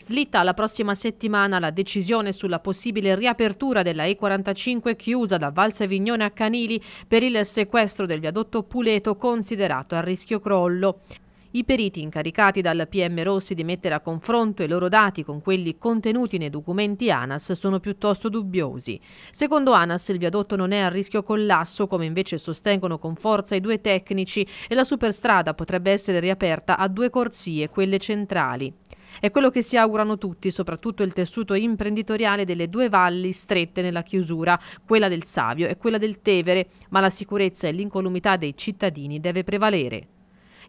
Slitta alla prossima settimana la decisione sulla possibile riapertura della E45 chiusa da Val a Canili per il sequestro del viadotto Puleto considerato a rischio crollo. I periti incaricati dal PM Rossi di mettere a confronto i loro dati con quelli contenuti nei documenti ANAS sono piuttosto dubbiosi. Secondo ANAS il viadotto non è a rischio collasso, come invece sostengono con forza i due tecnici, e la superstrada potrebbe essere riaperta a due corsie, quelle centrali. È quello che si augurano tutti, soprattutto il tessuto imprenditoriale delle due valli strette nella chiusura, quella del Savio e quella del Tevere, ma la sicurezza e l'incolumità dei cittadini deve prevalere.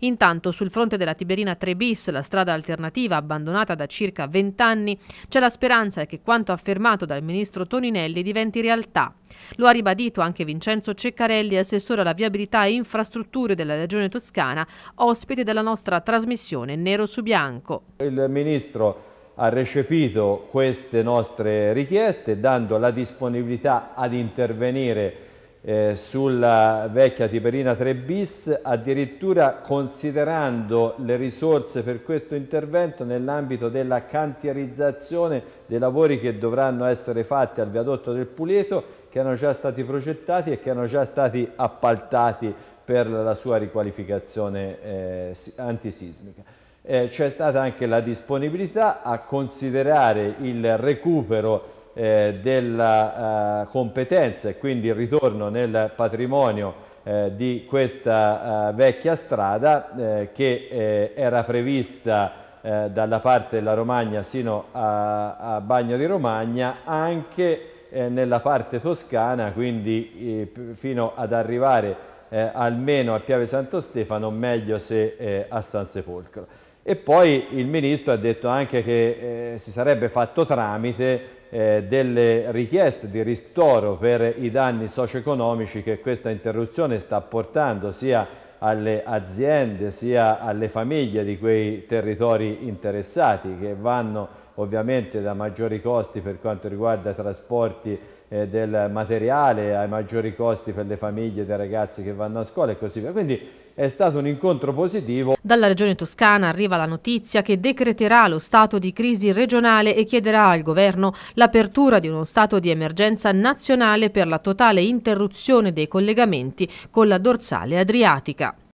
Intanto sul fronte della Tiberina 3 bis, la strada alternativa abbandonata da circa 20 anni, c'è la speranza che quanto affermato dal ministro Toninelli diventi realtà. Lo ha ribadito anche Vincenzo Ceccarelli, assessore alla viabilità e infrastrutture della Regione Toscana, ospite della nostra trasmissione Nero su Bianco. Il ministro ha recepito queste nostre richieste dando la disponibilità ad intervenire eh, sulla vecchia Tiberina 3 bis, addirittura considerando le risorse per questo intervento nell'ambito della cantierizzazione dei lavori che dovranno essere fatti al viadotto del Puleto, che erano già stati progettati e che erano già stati appaltati per la sua riqualificazione eh, antisismica. Eh, C'è stata anche la disponibilità a considerare il recupero eh, della eh, competenza e quindi il ritorno nel patrimonio eh, di questa eh, vecchia strada che era prevista dalla parte della Romagna sino a, a Bagno di Romagna anche eh, nella parte toscana quindi eh, fino ad arrivare eh, almeno a Piave Santo Stefano meglio se a San Sepolcro e poi il ministro ha detto anche che si sarebbe fatto tramite eh, delle richieste di ristoro per i danni socio-economici che questa interruzione sta portando sia alle aziende sia alle famiglie di quei territori interessati che vanno ovviamente da maggiori costi per quanto riguarda trasporti eh, del materiale, ai maggiori costi per le famiglie dei ragazzi che vanno a scuola e così via. Quindi è stato un incontro positivo. Dalla regione toscana arriva la notizia che decreterà lo stato di crisi regionale e chiederà al governo l'apertura di uno stato di emergenza nazionale per la totale interruzione dei collegamenti con la dorsale adriatica.